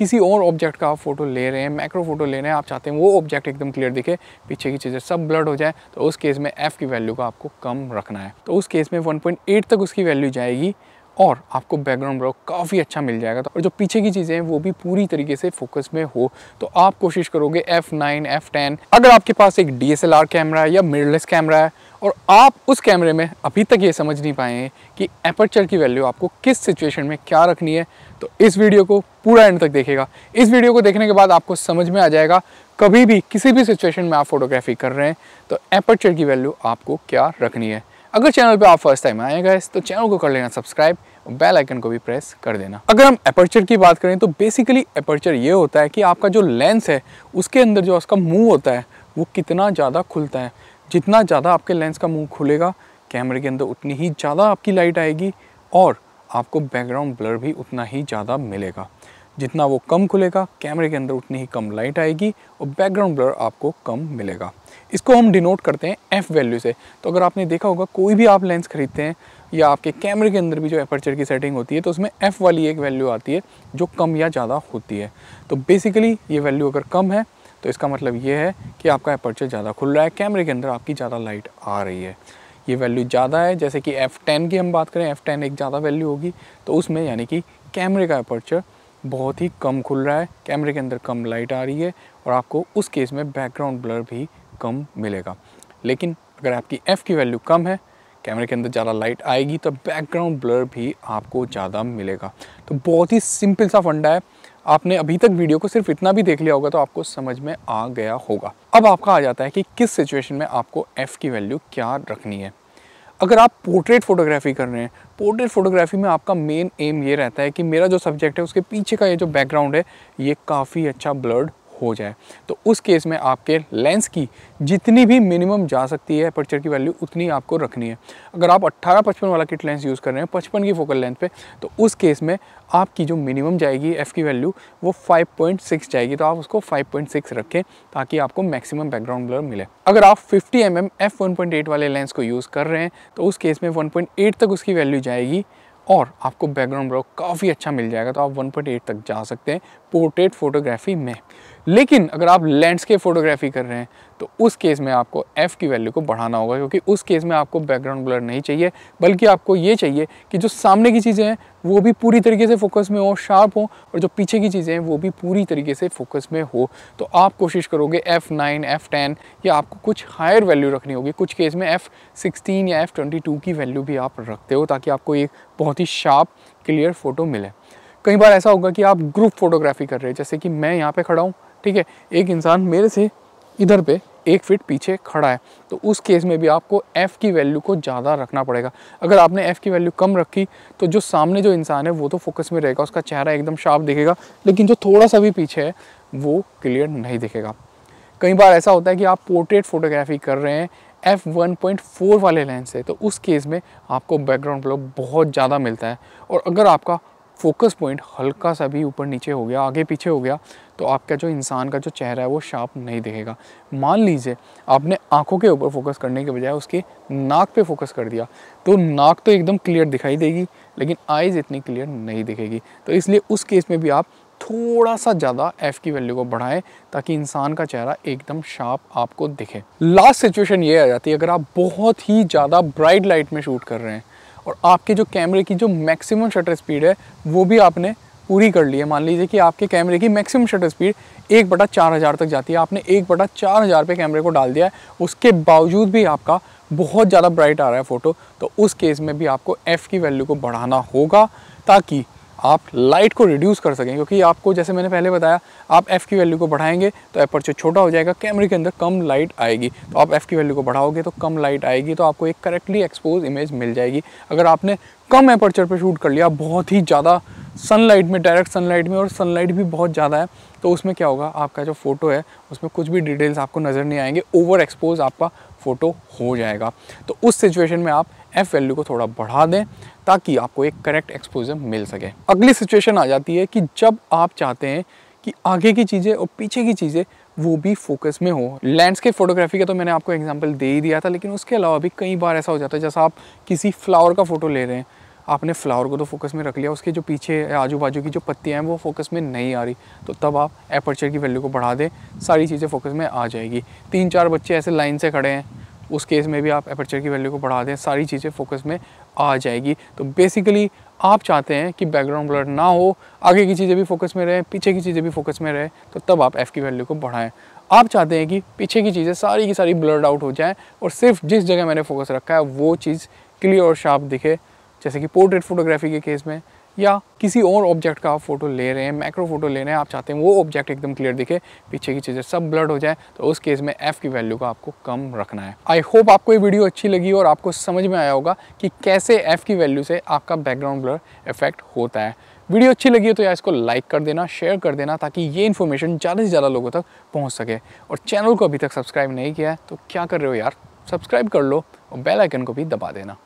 किसी और ऑब्जेक्ट का आप फोटो ले रहे हैं मैक्रो फोटो ले रहे हैं आप चाहते हैं वो ऑब्जेक्ट एकदम क्लियर दिखे पीछे की चीज़ें सब ब्लड हो जाए तो उस केस में एफ़ की वैल्यू का आपको कम रखना है तो उस केस में वन तक उसकी वैल्यू जाएगी और आपको बैकग्राउंड ब्लॉक काफ़ी अच्छा मिल जाएगा तो और जो पीछे की चीज़ें हैं वो भी पूरी तरीके से फोकस में हो तो आप कोशिश करोगे F9, F10 अगर आपके पास एक DSLR कैमरा है या मिररलेस कैमरा है और आप उस कैमरे में अभी तक ये समझ नहीं पाए हैं कि एपर्चर की वैल्यू आपको किस सिचुएशन में क्या रखनी है तो इस वीडियो को पूरा एंड तक देखेगा इस वीडियो को देखने के बाद आपको समझ में आ जाएगा कभी भी किसी भी सिचुएशन में आप फोटोग्राफी कर रहे हैं तो एपर्चर की वैल्यू आपको क्या रखनी है अगर चैनल पर आप फर्स्ट टाइम आए गए तो चैनल को कर लेना सब्सक्राइब और बेल आइकन को भी प्रेस कर देना अगर हम अपर्चर की बात करें तो बेसिकली अपर्चर ये होता है कि आपका जो लेंस है उसके अंदर जो उसका मुंह होता है वो कितना ज़्यादा खुलता है जितना ज़्यादा आपके लेंस का मुंह खुलेगा कैमरे के अंदर उतनी ही ज़्यादा आपकी लाइट आएगी और आपको बैकग्राउंड ब्लर भी उतना ही ज़्यादा मिलेगा जितना वो कम खुलेगा कैमरे के अंदर उतनी ही कम लाइट आएगी और बैकग्राउंड ब्लर आपको कम मिलेगा इसको हम डिनोट करते हैं एफ़ वैल्यू से तो अगर आपने देखा होगा कोई भी आप लेंस खरीदते हैं या आपके कैमरे के अंदर भी जो एपर्चर की सेटिंग होती है तो उसमें एफ़ वाली एक वैल्यू आती है जो कम या ज़्यादा होती है तो बेसिकली ये वैल्यू अगर कम है तो इसका मतलब ये है कि आपका अपर्चर ज़्यादा खुल रहा है कैमरे के अंदर आपकी ज़्यादा लाइट आ रही है ये वैल्यू ज़्यादा है जैसे कि एफ़ टेन की हम बात करें एफ़ टेन एक ज़्यादा वैल्यू होगी तो उसमें यानी कि कैमरे का अपर्चर बहुत ही कम खुल रहा है कैमरे के अंदर कम लाइट आ रही है और आपको उस केस में बैकग्राउंड ब्लर भी कम मिलेगा लेकिन अगर आपकी एफ़ की वैल्यू कम है कैमरे के अंदर ज़्यादा लाइट आएगी तो बैकग्राउंड ब्लर भी आपको ज़्यादा मिलेगा तो बहुत ही सिंपल सा फंडा है आपने अभी तक वीडियो को सिर्फ इतना भी देख लिया होगा तो आपको समझ में आ गया होगा अब आपका आ जाता है कि किस सिचुएशन में आपको एफ़ की वैल्यू क्या रखनी है अगर आप पोर्ट्रेट फोटोग्राफी कर रहे हैं पोर्ट्रेट फोटोग्राफी में आपका मेन एम ये रहता है कि मेरा जो सब्जेक्ट है उसके पीछे का ये जो बैकग्राउंड है ये काफ़ी अच्छा ब्लर्ड हो जाए तो उस केस में आपके लेंस की जितनी भी मिनिमम जा सकती है अपर्चर की वैल्यू उतनी आपको रखनी है अगर आप अट्ठारह पचपन वाला किट लेंस यूज़ कर रहे हैं पचपन की फोकल लेंथ पे तो उस केस में आपकी जो मिनिमम जाएगी एफ़ की वैल्यू वो 5.6 जाएगी तो आप उसको 5.6 रखें ताकि आपको मैक्सिमम बैकग्राउंड ब्लर मिले अगर आप 50 एम एम एफ वन वाले लेंस को यूज़ कर रहे हैं तो उस केस में एट तक उसकी वैल्यू जाएगी और आपको बैकग्राउंड ब्लर काफ़ी अच्छा मिल जाएगा तो आप एट तक जा सकते हैं पोर्ट्रेट फोटोग्राफी में लेकिन अगर आप लैंडस्केप फोटोग्राफी कर रहे हैं तो उस केस में आपको एफ़ की वैल्यू को बढ़ाना होगा क्योंकि उस केस में आपको बैकग्राउंड ब्लर नहीं चाहिए बल्कि आपको ये चाहिए कि जो सामने की चीज़ें हैं वो भी पूरी तरीके से फोकस में हो शार्प हो और जो पीछे की चीज़ें हैं वो भी पूरी तरीके से फोकस में हो तो आप कोशिश करोगे एफ़ नाइन एफ़ टेन या आपको कुछ हायर वैल्यू रखनी होगी कुछ केस में एफ़ सिक्सटीन या एफ़ ट्वेंटी टू की वैल्यू भी आप रखते हो ताकि आपको एक बहुत ही शार्प क्लियर फ़ोटो मिले कई बार ऐसा होगा कि आप ग्रुप फोटोग्राफी कर रहे हैं जैसे कि मैं यहाँ पे खड़ा हूँ ठीक है एक इंसान मेरे से इधर पे एक फिट पीछे खड़ा है तो उस केस में भी आपको एफ़ की वैल्यू को ज़्यादा रखना पड़ेगा अगर आपने एफ़ की वैल्यू कम रखी तो जो सामने जो इंसान है वो तो फोकस में रहेगा उसका चेहरा एकदम शार्प दिखेगा लेकिन जो थोड़ा सा भी पीछे है वो क्लियर नहीं दिखेगा कई बार ऐसा होता है कि आप पोर्ट्रेट फोटोग्राफी कर रहे हैं एफ़ वन पॉइंट फोर वाले लेंस से तो उस केस में आपको बैकग्राउंड ग्लो बहुत ज़्यादा मिलता है और अगर आपका फोकस पॉइंट हल्का सा भी ऊपर नीचे हो गया आगे पीछे हो गया तो आपका जो इंसान का जो चेहरा है वो शार्प नहीं दिखेगा मान लीजिए आपने आंखों के ऊपर फोकस करने के बजाय उसके नाक पे फोकस कर दिया तो नाक तो एकदम क्लियर दिखाई देगी लेकिन आइज़ इतनी क्लियर नहीं दिखेगी तो इसलिए उस केस में भी आप थोड़ा सा ज़्यादा एफ़ की वैल्यू को बढ़ाएं ताकि इंसान का चेहरा एकदम शार्प आपको दिखे लास्ट सिचुएशन ये आ जाती है अगर आप बहुत ही ज़्यादा ब्राइट लाइट में शूट कर रहे हैं और आपके जो कैमरे की जो मैक्सिमम शटर स्पीड है वो भी आपने पूरी कर ली है मान लीजिए कि आपके कैमरे की मैक्सिमम शटर स्पीड एक बटा चार हज़ार तक जाती है आपने एक बटा चार हज़ार पर कैमरे को डाल दिया है उसके बावजूद भी आपका बहुत ज़्यादा ब्राइट आ रहा है फ़ोटो तो उस केस में भी आपको एफ़ की वैल्यू को बढ़ाना होगा ताकि आप लाइट को रिड्यूस कर सकें क्योंकि आपको जैसे मैंने पहले बताया आप एफ़ की वैल्यू को बढ़ाएंगे तो एपर्चर छोटा हो जाएगा कैमरे के अंदर कम लाइट आएगी तो आप एफ़ की वैल्यू को बढ़ाओगे तो कम लाइट आएगी तो आपको एक करेक्टली एक्सपोज इमेज मिल जाएगी अगर आपने कम एपर्चर पर शूट कर लिया बहुत ही ज़्यादा सनलाइट में डायरेक्ट सनलाइट में और सनलाइट भी बहुत ज़्यादा है तो उसमें क्या होगा आपका जो फ़ोटो है उसमें कुछ भी डिटेल्स आपको नज़र नहीं आएंगे ओवर एक्सपोज आपका फ़ोटो हो जाएगा तो उस सिचुएशन में आप एफ़ वैल्यू को थोड़ा बढ़ा दें ताकि आपको एक करेक्ट एक्सपोजर मिल सके अगली सिचुएशन आ जाती है कि जब आप चाहते हैं कि आगे की चीज़ें और पीछे की चीज़ें वो भी फोकस में हो लैंडस्केप फोटोग्राफी का तो मैंने आपको एग्जांपल दे ही दिया था लेकिन उसके अलावा भी कई बार ऐसा हो जाता है जैसा आप किसी फ्लावर का फ़ोटो ले रहे हैं आपने फ्लावर को तो फोकस में रख लिया उसके जो पीछे आजू बाजू की जो पत्तियाँ हैं वो फोकस में नहीं आ रही तो तब आप एपर्चर की वैल्यू को बढ़ा दें सारी चीज़ें फोकस में आ जाएगी तीन चार बच्चे ऐसे लाइन से खड़े हैं उस केस में भी आप एपर्चर की वैल्यू को बढ़ा दें सारी चीज़ें फोकस में आ जाएगी तो बेसिकली आप चाहते हैं कि बैकग्राउंड ब्लर ना हो आगे की चीज़ें भी फोकस में रहें पीछे की चीज़ें भी फोकस में रहें तो तब आप एफ़ की वैल्यू को बढ़ाएं आप चाहते हैं कि पीछे की चीज़ें सारी की सारी ब्लर्ड आउट हो जाएं और सिर्फ जिस जगह मैंने फोकस रखा है वो चीज़ क्लियर और शार्प दिखे जैसे कि पोर्ट्रेट फोटोग्राफी के केस में या किसी और ऑब्जेक्ट का आप फोटो ले रहे हैं मैक्रो फोटो ले रहे हैं आप चाहते हैं वो ऑब्जेक्ट एकदम क्लियर दिखे पीछे की चीज़ें सब ब्लड हो जाए तो उस केस में एफ़ की वैल्यू का आपको कम रखना है आई होप आपको ये वीडियो अच्छी लगी और आपको समझ में आया होगा कि कैसे एफ़ की वैल्यू से आपका बैकग्राउंड ब्लर इफेक्ट होता है वीडियो अच्छी लगी हो तो यार इसको लाइक कर देना शेयर कर देना ताकि ये इन्फॉर्मेशन ज़्यादा से ज़्यादा लोगों तक पहुँच सके और चैनल को अभी तक सब्सक्राइब नहीं किया है तो क्या कर रहे हो यार सब्सक्राइब कर लो और बेलाइकन को भी दबा देना